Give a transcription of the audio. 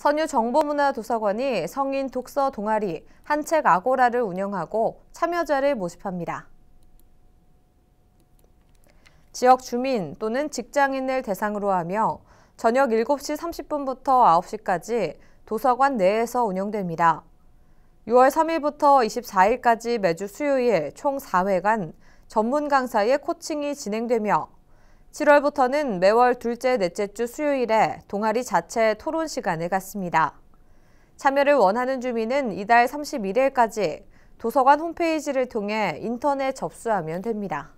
선유 정보문화도서관이 성인 독서 동아리 한책 아고라를 운영하고 참여자를 모집합니다. 지역 주민 또는 직장인을 대상으로 하며 저녁 7시 30분부터 9시까지 도서관 내에서 운영됩니다. 6월 3일부터 24일까지 매주 수요일 총 4회간 전문 강사의 코칭이 진행되며 7월부터는 매월 둘째, 넷째 주 수요일에 동아리 자체 토론 시간을 갖습니다. 참여를 원하는 주민은 이달 31일까지 도서관 홈페이지를 통해 인터넷 접수하면 됩니다.